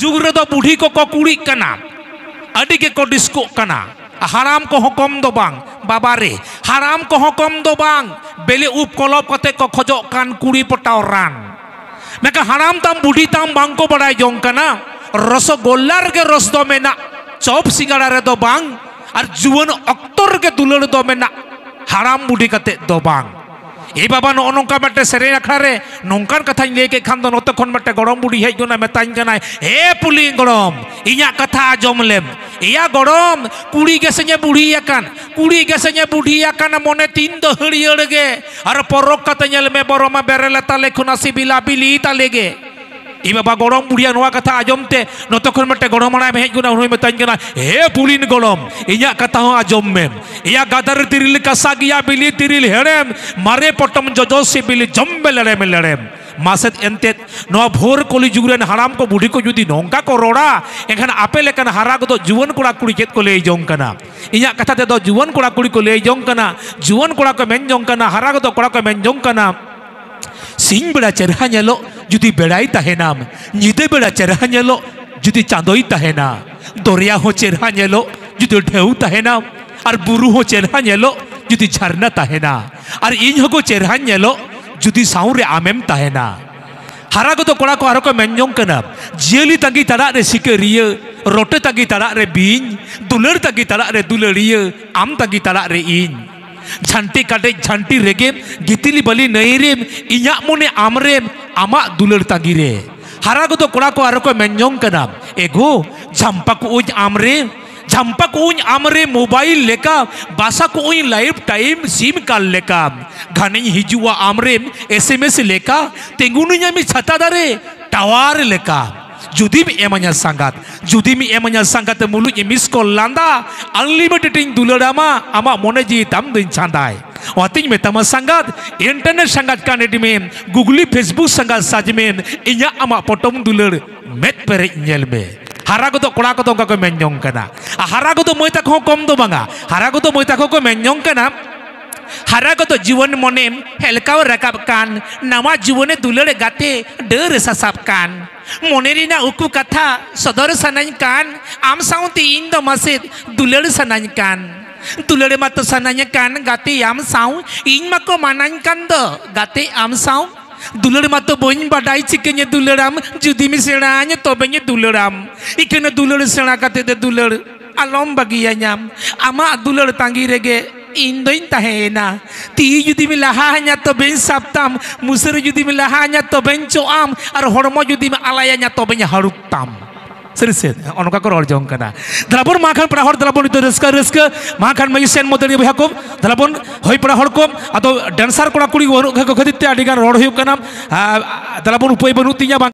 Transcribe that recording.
जुग रे बुढ़ी को को कुड़ी कना अड़ी के को डिस्को कना হারাম কহ কম দো বাং বাবারে হারাম কহ কম দো বাং বেলে উপ কলপ কতে ক খজ কান কুড়ি পটাও রান মেকা হারাম তাম বুড়ি তাম বাং কো বড়াই জং কানা রসগোল্লা রে রস দো মেনা চপ সিঙ্গাড়া রে দো বাং আর জুয়ান অক্তর রে দুলড় দো মেনা হারাম বুড়ি কতে দো বাং ᱮ ᱵᱟᱵᱟ ᱱᱚᱜᱼᱚ ᱱᱚᱝᱠᱟ ᱢᱤᱫᱴᱮᱱ ᱥᱮᱨᱮᱧ ᱟᱠᱷᱲᱟᱨᱮ ᱱᱚᱝᱠᱟᱱ ᱠᱟᱛᱷᱟᱧ ᱞᱟᱹᱭ ᱠᱮᱫ ᱠᱷᱟᱱ ᱫᱚ ᱱᱚᱛᱮ ᱠᱷᱚᱱ ᱢᱤᱫᱴᱮᱱ ᱜᱚᱲᱚᱢ ᱵᱩᱰᱷᱤ ᱦᱮᱡ ᱜᱚᱱᱟ ᱢᱮᱛᱟᱧ ᱠᱟᱱᱟᱭ ᱮ ᱯᱩᱞᱤ ᱜᱚᱲᱚᱢ ᱤᱧᱟᱹᱜ ᱠᱟᱛᱷᱟ ᱟᱸᱡᱚᱢ ᱞᱮᱢ ᱮᱭᱟ ᱜᱚᱲᱚᱢ ᱠᱩᱲᱤ ᱜᱮᱥᱮᱧᱮ ᱵᱩᱰᱷᱤ ᱟᱠᱟᱱ ᱠᱩᱲᱤ ᱜᱮᱥᱮᱧᱮ ᱵᱩᱰᱷᱤ ᱟᱠᱟᱱ ᱢᱚᱱᱮ ᱛᱤᱱ ᱫᱚ ᱦᱟᱹᱲᱭᱟᱹᱲ ᱜᱮ ᱟᱨ ᱯᱚᱨᱚᱵᱽ ᱠᱟᱛᱮ ᱧᱮᱞ ᱢᱮ ᱵᱚᱨᱚᱢᱟ ᱵᱮᱨᱮᱞ ᱛᱟᱞᱮ ᱠᱷᱚᱱᱟ ᱥᱤᱵᱤᱞᱟ ᱵᱤᱞᱤ ᱛᱟᱞᱮ ᱜᱮ ই বাবা ᱜᱚᱲᱚᱢ ᱵᱩᱲᱦᱤᱭᱟ ᱱᱚᱣᱟ ᱠᱟᱛᱷᱟ ᱟᱸᱡᱚᱢ ᱛᱮ ᱱᱚᱛᱚ ᱠᱷᱚᱱ ᱢᱤᱫᱴᱮᱱ ᱜᱚᱲᱚᱢ ᱦᱟᱲᱟᱢ ᱦᱮᱡ ᱜᱚᱱᱟ ᱩᱱᱤ ᱢᱮᱛᱟᱧ ᱠᱟᱱᱟ ᱦᱮ ᱯᱩᱞᱤᱱ ᱜᱚᱲᱚᱢ ᱤᱧᱟᱹᱜ ᱠᱟᱛᱷᱟ ᱦᱚᱸ ᱟᱸᱡᱚᱢ ᱢᱮ ᱤᱭᱟ ᱜᱟᱫᱟᱨ ᱛᱤᱨᱤᱞ ᱠᱟᱥᱟ ᱜᱮᱭᱟ ᱵᱤᱞᱤ ᱛᱤᱨᱤᱞ ᱦᱮᱲᱮᱢ ᱢᱟᱨᱮ ᱯᱚᱴᱚᱢ ᱡᱚᱡᱚ ᱥᱤᱵᱤᱞ ᱡᱚᱢᱵᱮ ᱞᱮᱲᱮᱢ ᱞᱮᱲᱮᱢ মাসেদ এনতে নয়া ভোর কলি যুগরেন হারাম কো বুড়ি কো যদি নঙ্কা কো রোড়া এখানে আপে লেকান হারা গদো জুবন কোড়া কুড়ি চেত কো লেই জং কানা ইঞা কথা তে দ জুবন কোড়া কুড়ি কো লেই জং কানা জুবন কোড়া কো মেন জং কানা হারা গদো কোড়া কো মেন জং কানা সিং বেড়া চেরহা নেলো जुदी बेड़ाई तहनाम निदे बेड़ा चेहरा जुदी चांदोई तहना दरिया हो चेहरा जुदी ढेऊ तहनाम और बुरु हो चेहरा जुदी झरना तहना और इन हो को चेहरा जुदी साउरे आमेम तहना हरा को तो कोड़ा को आरो को मेंजों कना तंगी तड़ा रे रोटे तंगी तड़ा रे बीन दुलर तंगी तड़ा रे दुलरिया आम तंगी तड़ा रे इन झंटी काटे झंटी रेगेम गितिली बली नई रेम इंक मन आमरेम आमा दुलर तागीरे हारा गो को मेजना एगो झम्पा को आमरे झम्पा को आमरे मोबाइल लेका बासा को लाइफ टाइम सिम कार लेका घने हिजुआ आमरेम एस एम एस लेकिन छाता दारे टावर लेका judi mi emanya sangat, judi mi emanya sangat mulu ini miskol landa, unlimited ting dulur ama, ama monaji tam din chandai. Wating metam sangat, internet sangat kan edi men, Google, Facebook sangat saja men, inya ama potong dulu met perik nyel me. Haragu to kula kotong kau menyong kena, haragu to moita kau kom do banga, haragu to moita kau kau menyong kena. Ah, haragu to jiwan monem, helkau rakapkan, kan, nama jiwane dulur gate der sasap kan. ᱢᱚᱱᱮᱨᱤᱱᱟ ᱩᱠᱩ ᱠᱟᱛᱷᱟ ᱥᱚᱫᱚᱨ ᱥᱟᱱᱟᱧ ᱠᱟᱱ ᱟᱢ ᱥᱟᱶᱛᱮ ᱤᱧ ᱫᱚ ᱢᱟᱥᱮᱫ ᱫᱩᱞᱟᱹᱲ ᱥᱟᱱᱟᱧ ᱠᱟᱱ ᱫᱩᱞᱟᱹᱲ ᱢᱟᱛᱚ ᱥᱟᱱᱟᱧ ᱠᱟᱱ ᱜᱟᱛᱮ ᱟᱢ ᱥᱟᱶ ᱤᱧ ᱢᱟᱠᱚ ᱢᱟᱱᱟᱧ ᱠᱟᱱ ᱫᱚ ᱜᱟᱛᱮ ᱟᱢ ᱥᱟᱶ ᱫᱩᱞᱟᱹᱲ ᱢᱟᱛᱚ ᱵᱟᱹᱧ ᱵᱟᱰᱟᱭ ᱪᱤᱠᱟᱹᱧ ᱫᱩᱞᱟᱹᱲᱟᱢ ᱡᱩᱫᱤ ᱢᱤ ᱥᱮᱬᱟᱧ ᱛᱚᱵᱮᱧ ᱫᱩᱞᱟᱹᱲᱟᱢ ᱤᱠᱟᱹᱱ ᱫᱩᱞᱟᱹᱲ ᱥᱮᱬᱟ ᱠᱟᱛᱮᱫ ᱫᱩᱞᱟᱹᱲ ᱟᱞᱚᱢ ᱵᱟᱹᱜᱤᱭᱟ ᱧᱟᱢ ᱟᱢᱟᱜ ᱫᱩᱞᱟᱹᱲ ᱛᱟᱺᱜᱤ ᱨᱮᱜᱮ ᱤᱧᱫᱚᱧ ᱛᱟᱦᱮᱸᱭᱮᱱᱟ ᱛᱤᱦᱤ ᱡᱩᱫᱤᱢ ᱞᱟᱦᱟ ᱛᱚᱵᱮᱧ ᱥᱟᱵᱛᱟᱢ ᱢᱩᱥᱟᱹᱨᱤ ᱡᱩᱫᱤᱢ ᱞᱟᱦᱟ ᱛᱚᱵᱮᱧ ᱪᱚᱜ ᱟᱢ ᱟᱨ ᱦᱚᱲᱢᱚ ᱡᱩᱫᱤᱢ ᱟᱞᱟᱭᱟ ᱛᱚᱵᱮᱧ ᱦᱟᱹᱲᱩᱵ ᱛᱟᱢ ᱥᱟᱹᱨᱤᱥᱮ ᱚᱱᱠᱟ ᱠᱚ ᱨᱚᱲ ᱡᱚᱝ ᱠᱟᱱᱟ ᱫᱟᱞᱟᱵᱚᱱ ᱢᱟ ᱠᱷᱟᱱ ᱯᱟᱲᱟ ᱦᱚᱲ ᱫᱟᱞᱟᱵᱚᱱ ᱱᱤᱛᱚᱜ ᱨᱟᱹᱥᱠᱟᱹ ᱨᱟᱹᱥᱠᱟᱹ ᱢᱟ ᱠᱷᱟᱱ ᱢᱟᱹᱭ ᱥᱮᱱ ᱢᱚᱫᱽᱨᱤ ᱵᱚᱭᱦᱟ ᱠᱚ ᱫᱟᱞᱟᱵᱚᱱ ᱦᱚᱭ ᱯᱟᱲᱟ ᱦᱚᱲ ᱠᱚ ᱟᱫᱚ ᱰᱮᱱᱥᱟᱨ ᱠᱚᱲᱟ ᱠᱩᱲᱤ ᱵᱟᱹᱱᱩᱜ ᱠᱚ ᱠᱷᱟᱹᱛᱤᱨ ᱛᱮ ᱟᱹᱰᱤ ᱜᱟᱱ ᱨᱚᱲ ᱦᱩᱭᱩᱜ ᱠᱟᱱᱟ ᱫᱟᱞᱟᱵᱚᱱ ᱩᱯᱟᱹᱭ ᱵᱟᱹᱱᱩᱜ ᱛᱤᱧᱟ